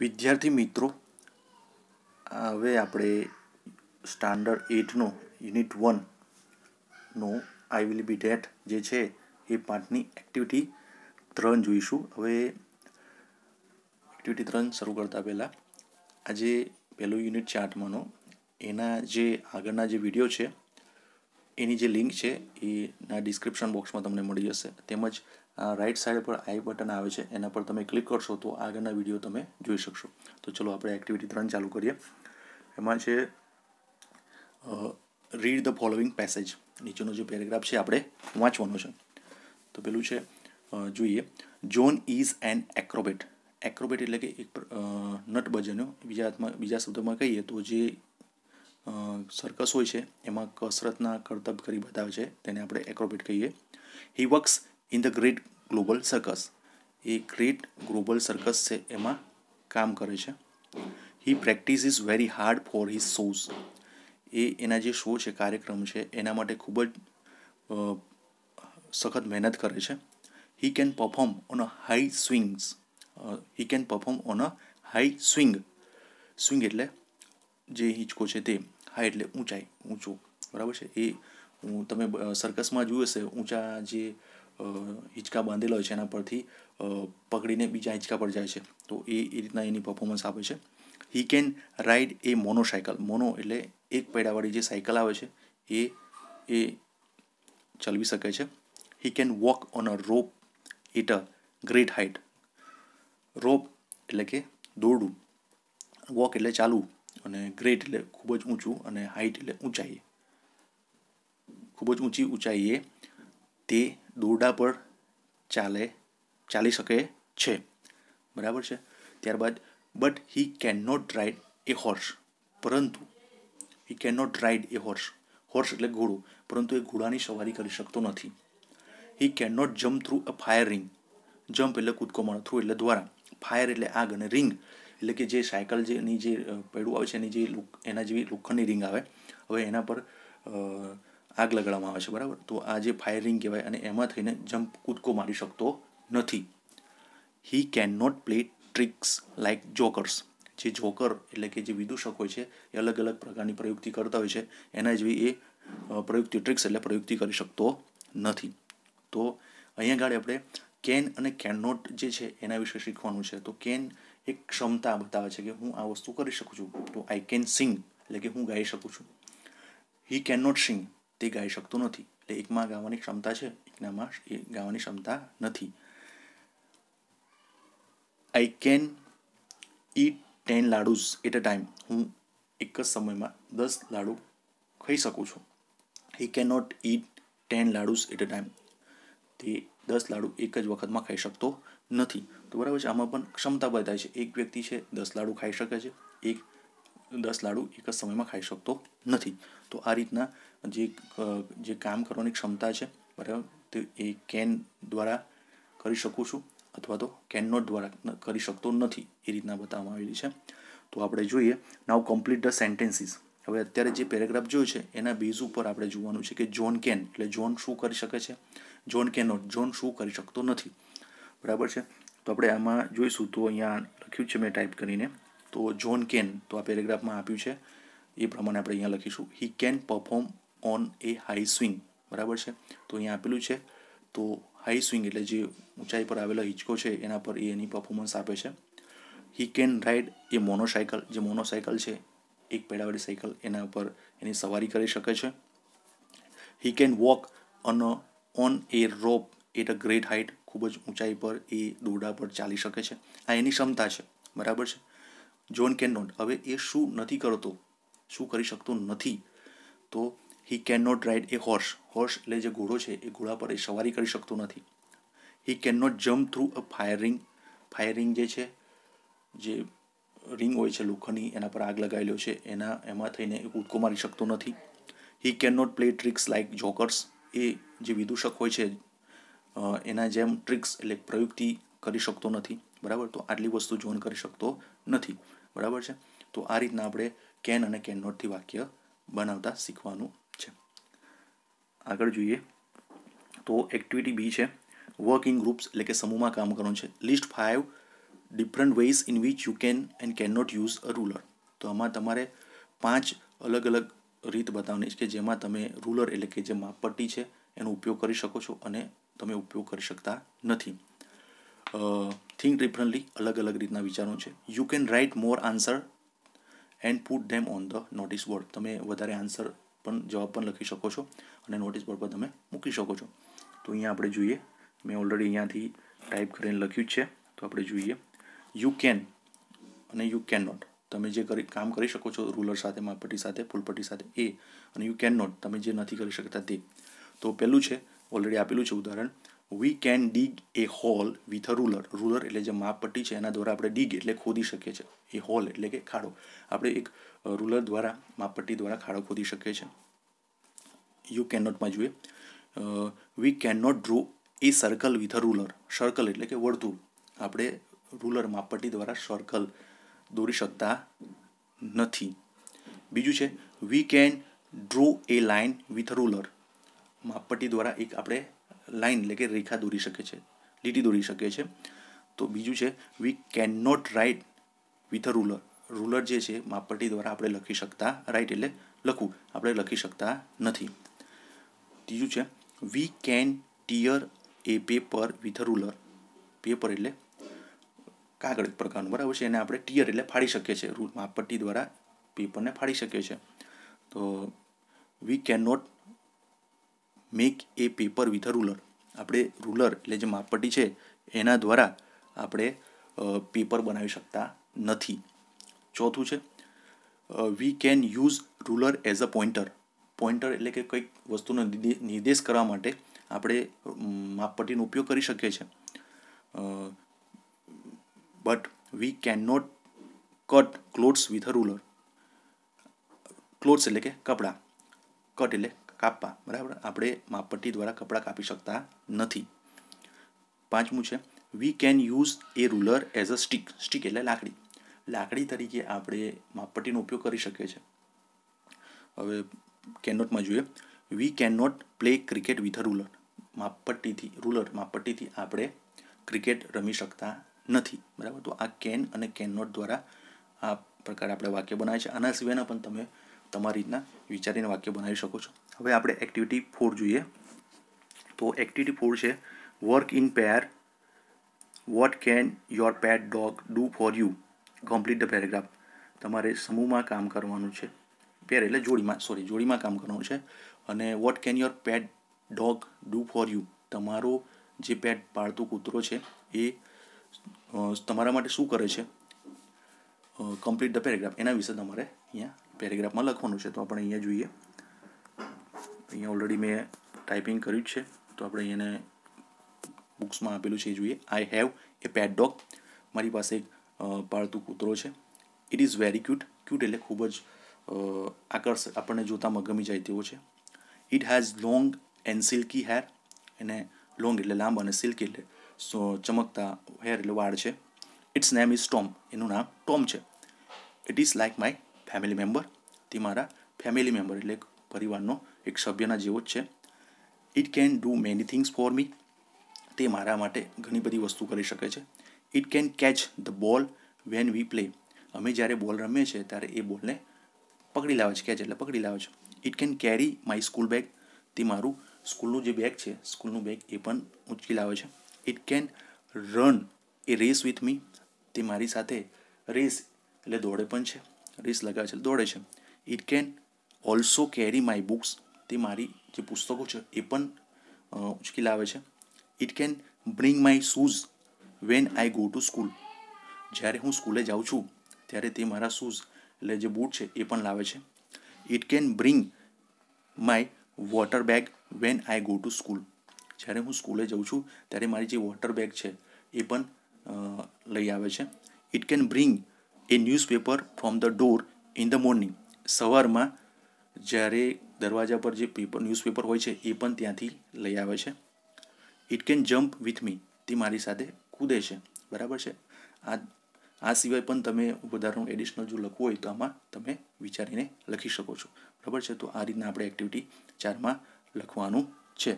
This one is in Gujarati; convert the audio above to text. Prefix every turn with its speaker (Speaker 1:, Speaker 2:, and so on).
Speaker 1: વિદ્યાર્થી મિત્રો હવે આપણે સ્ટાન્ડર્ડ એટનું યુનિટ વનનો આઈ વિલ બી ડેટ જે છે એ પાઠની એક્ટિવિટી ત્રણ જોઈશું હવે એક્ટિવિટી ત્રણ શરૂ કરતાં પહેલાં આજે પહેલું યુનિટ છે આઠમાનો એના જે આગળના જે વિડીયો છે એની જે લિંક છે એના ડિસ્ક્રિપ્શન બોક્સમાં તમને મળી જશે તેમજ રાઈટ સાઈડ પર આઈ બટન આવે છે એના પર તમે ક્લિક કરશો તો આગળના વિડીયો તમે જોઈ શકશો તો ચલો આપણે એક્ટિવિટી ત્રણ ચાલુ કરીએ એમાં છે રીડ ધ ફોલોઈંગ પેસેજ નીચેનો જે પેરેગ્રાફ છે આપણે વાંચવાનો છે તો પેલું છે જોઈએ John is an acrobat acrobat એટલે કે એક નટ બીજા બીજામાં બીજા શબ્દમાં કહીએ તો જે સર્કસ હોય છે એમાં કસરતના કરતબ કરી બતાવે છે તેને આપણે એક્રોબેટ કહીએ he works in the great global circus એ ગ્રેટ ગ્લોબલ સર્કસ છે એમાં કામ કરે છે he practice is very hard for his shows એ એના જે શો છે કાર્યક્રમ છે એના માટે ખૂબ જ સખત મહેનત કરે છે he can perform on a high swings he can perform on a high swing swing એટલે જે હિંચકો છે તે હાઈ એટલે ઊંચાઈ ઊંચો બરાબર છે એ તમે સર્કસમાં જોયું હશે ઊંચા જે હિંચકા બાંધેલા હોય છે એના પરથી પકડીને બીજા હિંચકા પર જાય છે તો એ એ રીતના એની પરફોર્મન્સ આપે છે he can ride a monocycle mono એટલે એક પૈડાવાળી જે સાયકલ આવે છે એ એ ચલાવી શકે છે he can walk on a rope at a great height rope એટલે કે દોડવું વોક એટલે ચાલવું અને ગ્રેટ એટલે ખૂબ જ ઊંચું અને હાઇટ એટલે ઊંચાઈ ખૂબ જ ઊંચી ઊંચાઈએ તે દોરડા પર ચાલે ચાલી શકે છે બરાબર છે ત્યારબાદ but he can not ride a horse પરંતુ he can not ride a horse horse એટલે ઘોડો પરંતુ એ ઘોડાની સવારી કરી શકતો નથી he can not jump through a fire ring રિંગ જમ્પ એટલે કૂદકો મારો થ્રુ એટલે દ્વારા ફાયર એટલે આગ અને રિંગ એટલે કે જે સાયકલ જેની જે પૈડું આવે છે એની જે એના જેવી લોખંડની રિંગ આવે હવે એના પર આગ લગાડવામાં આવે છે બરાબર તો આ જે ફાયરિંગ કહેવાય અને એમાં થઈને જમ્પ કૂદકો મારી શકતો નથી he can not play tricks like jokers જે જોકર એટલે કે જે વિદૂષક હોય છે એ અલગ અલગ પ્રકારની પ્રયુક્તિ કરતા હોય છે એના જેવી એ પ્રયુક્તિ ટ્રિક્સ એટલે પ્રયુક્તિ કરી શકતો નથી તો અહીંયા આગળ આપણે કેન અને કેન નોટ જે છે એના વિશે શીખવાનું છે તો કેન એક ક્ષમતા બતાવે છે કે હું આ વસ્તુ કરી શકું છું તો આઈ કેન સિંગ એટલે કે હું ગાઈ શકું છું હી કેન નોટ સિંગ તે ગાઈ શકતું નથી એટલે એકમાં ગાવાની ક્ષમતા છે એકનામાં એ ગાવાની ક્ષમતા નથી I can eat ten laddus at a time હું એક જ સમયમાં દસ લાડુ ખાઈ શકું છું he can not eat ten laddus at a time તે દસ લાડુ એક જ વખતમાં ખાઈ શકતો નથી તો બરાબર છે આમાં પણ ક્ષમતા બતાય છે એક વ્યક્તિ છે દસ લાડુ ખાઈ શકે છે એક દસ લાડુ એક જ સમયમાં ખાઈ શકતો નથી તો આ રીતના જે જે કામ કરવાની ક્ષમતા છે બરાબર તે એ કેન દ્વારા કરી શકું છું અથવા તો કેન નોટ દ્વારા કરી શકતો નથી એ રીતના બતાવવામાં આવેલી છે તો આપણે જોઈએ નાવ કમ્પ્લીટ ધ સેન્ટેન્સીસ હવે અત્યારે જે પેરેગ્રાફ જોયો છે એના બેઝ ઉપર આપણે જોવાનું છે કે જોન કેન એટલે જોન શું કરી શકે છે જોન કેન નોટ જોન શું કરી શકતો નથી બરાબર છે તો આપણે આમાં જોઈશું તો અહીંયા લખ્યું છે મેં ટાઈપ કરીને તો જોન કેન તો આ પેરેગ્રાફમાં આપ્યું છે એ પ્રમાણે આપણે અહીંયા લખીશું he can perform on a high swing બરાબર છે તો અહીંયા આપેલું છે તો હાઈ સ્વિંગ એટલે જે ઊંચાઈ પર આવેલો હિંચકો છે એના પર એ એની પરફોર્મન્સ આપે છે હી કેન રાઇડ એ મોનોસાયકલ જે મોનોસાયકલ છે એક પેડાવાળી સાયકલ એના ઉપર એની સવારી કરી શકે છે he can walk on on a rope at a great height ખૂબ જ ઊંચાઈ પર એ દોરડા પર ચાલી શકે છે આ એની ક્ષમતા છે બરાબર છે જોન કેન નોટ હવે એ શું નથી કરતો શું કરી શકતો નથી તો he can not ride a horse horse એટલે જે ઘોડો છે એ ઘોડા પર એ સવારી કરી શકતો નથી he can not jump through a fire ring fire ring જે છે જે રિંગ હોય છે લોખંડની એના પર આગ લગાવેલો છે એના એમાં થઈને એ કૂદકો મારી શકતો નથી he can not play tricks like jokers એ જે વિદૂષક હોય છે એના જેમ ટ્રિક્સ એટલે પ્રયુક્તિ કરી શકતો નથી બરાબર તો આટલી વસ્તુ જોન કરી શકતો નથી બરાબર છે તો આ રીતના આપણે કેન અને કેન નોટથી વાક્ય બનાવતા શીખવાનું છે આગળ જોઈએ તો એક્ટિવિટી બી છે વર્ક ઇન ગ્રુપ્સ એટલે કે સમૂહમાં કામ કરવાનું છે list five different ways in which you can and can not use a ruler તો આમાં તમારે પાંચ અલગ અલગ રીત બતાવવાની છે કે જેમાં તમે રૂલર એટલે કે જે માપપટ્ટી છે એનો ઉપયોગ કરી શકો છો અને તમે ઉપયોગ કરી શકતા નથી થિંક ડિફરન્ટલી અલગ અલગ રીતના વિચારો છે you can write more answer and put them on the notice board તમે વધારે આન્સર પણ જવાબ પણ લખી શકો છો અને નોટિસ બોર્ડ પર તમે મૂકી શકો છો તો અહીંયા આપણે જોઈએ મેં ઓલરેડી અહીંયાથી ટાઈપ કરીને લખ્યું છે તો આપણે જોઈએ યુ કેન અને યુ કેન નોટ તમે જે કરી કામ કરી શકો છો રૂલર સાથે માપપટ્ટી સાથે ફૂલપટ્ટી સાથે એ અને યુ કેન નોટ તમે જે નથી કરી શકતા તે તો પહેલું છે ઓલરેડી આપેલું છે ઉદાહરણ we can dig a hole with a ruler ruler એટલે જે માપપટ્ટી છે એના દ્વારા આપણે ડીગ એટલે ખોદી શકીએ છીએ એ હોલ એટલે કે ખાડો આપણે એક રૂલર દ્વારા માપપટ્ટી દ્વારા ખાડો ખોદી શકીએ છીએ યુ કેન નોટમાં જોઈએ we can not draw a circle with a ruler circle એટલે કે વર્તુળ આપણે રૂલર માપપટ્ટી દ્વારા સર્કલ દોરી શકતા નથી બીજું છે we can draw a line with ruler માપપટ્ટી દ્વારા એક આપણે લાઈન એટલે કે રેખા દોરી શકે છે લીટી દોરી શકે છે તો બીજું છે we can not write with a ruler ruler જે છે માપપટ્ટી દ્વારા આપણે લખી શકતા રાઇટ એટલે લખવું આપણે લખી શકતા નથી ત્રીજું છે we can tear a paper with a ruler paper એટલે કાગળ એક પ્રકારનું બરાબર છે એને આપણે ટીયર એટલે ફાડી શકીએ છીએ રૂલ માપપટ્ટી દ્વારા પેપરને ફાડી શકીએ છીએ તો we can not make a paper with a ruler આપણે રૂલર એટલે જે માપપટ્ટી છે એના દ્વારા આપણે પેપર બનાવી શકતા નથી ચોથું છે we can use ruler as a pointer pointer એટલે કે કંઈક વસ્તુનો નિર્દેશ કરવા માટે આપણે માપપટ્ટીનો ઉપયોગ કરી શકીએ છીએ but we can not cut clothes with a ruler clothes એટલે કે કપડાં કટ એટલે કાપવા બરાબર આપણે માપપટ્ટી દ્વારા કપડાં કાપી શકતા નથી પાંચમું છે we can use a ruler as a stick stick એટલે લાકડી લાકડી તરીકે આપણે માપપટ્ટીનો ઉપયોગ કરી શકીએ છીએ હવે કેનોટમાં જોઈએ we can not play cricket with a ruler માપપટ્ટીથી રૂલર માપપટ્ટીથી આપણે ક્રિકેટ રમી શકતા નથી બરાબર તો આ કેન અને કેન નોટ દ્વારા આ પ્રકારે આપણે વાક્ય બનાવે છે આના સિવાયના પણ તમે તમારી રીતના વિચારીને વાક્ય બનાવી શકો છો હવે આપણે એક્ટિવિટી ફોર જોઈએ તો એક્ટિવિટી ફોર છે work in pair what can your pet dog do for you complete the paragraph તમારે સમૂહમાં કામ કરવાનું છે પેર એટલે જોડીમાં સોરી જોડીમાં કામ કરવાનું છે અને what can your pet dog do for you તમારો જે પેટ પાળતું કૂતરો છે એ તમારા માટે શું કરે છે કમ્પ્લીટ ધ પેરેગ્રાફ એના વિશે તમારે અહીંયા પેરેગ્રાફમાં લખવાનું છે તો આપણે અહીંયા જોઈએ અહીંયા ઓલરેડી મેં ટાઈપિંગ કર્યું છે તો આપણે એને બુક્સમાં આપેલું છે જોઈએ I have a Pat dog મારી પાસે એક પાળતું કૂતરો છે it is very cute cute એટલે ખૂબ જ આકર્ષક આપણને જોતામાં ગમી જાય તેવો છે it has long and silky hair એને લોંગ એટલે લાંબ અને સિલ્કી એટલે ચમકતા હેર એટલે વાળ છે ઇટ્સ નેમ ઇઝ ટોમ એનું નામ ટોમ છે it is like my family member તે મારા ફેમિલી મેમ્બર એટલે પરિવારનો એક સભ્યના જેવો જ છે it can do many things for me તે મારા માટે ઘણી બધી વસ્તુ કરી શકે છે it can catch the ball when we play અમે જ્યારે બોલ રમીએ છીએ ત્યારે એ બોલને પકડી લાવે છે કેચ એટલે પકડી લાવે છે it can carry my school bag તે મારું સ્કૂલનું જે બેગ છે સ્કૂલનું બેગ એ પણ ઉંચકી લાવે છે it can run a race with me તે મારી સાથે રેસ એટલે દોડે પણ છે રેસ લગાવે છે દોડે છે it can also carry my books તે મારી જે પુસ્તકો છે એ પણ ઉચકી લાવે છે it can bring my shoes when I go to school જ્યારે હું સ્કૂલે જાઉં છું ત્યારે તે મારા શૂઝ એટલે જે બૂટ છે એ પણ લાવે છે it can bring my water bag when I go to school જ્યારે હું સ્કૂલે જાઉં છું ત્યારે મારી જે વોટર બેગ છે એ પણ લઈ આવે છે it can bring a newspaper from the door in the morning સવારમાં જ્યારે દરવાજા પર જે પેપર ન્યૂઝપેપર હોય છે એ પણ ત્યાંથી લઈ આવે છે it can jump with me તે મારી સાથે કૂદે છે બરાબર છે આ આ સિવાય પણ તમે વધારાનું એડિશનલ જો લખવું હોય તો આમાં તમે વિચારીને લખી શકો છો બરાબર છે તો આ રીતના આપણે એક્ટિવિટી ચારમાં લખવાનું છે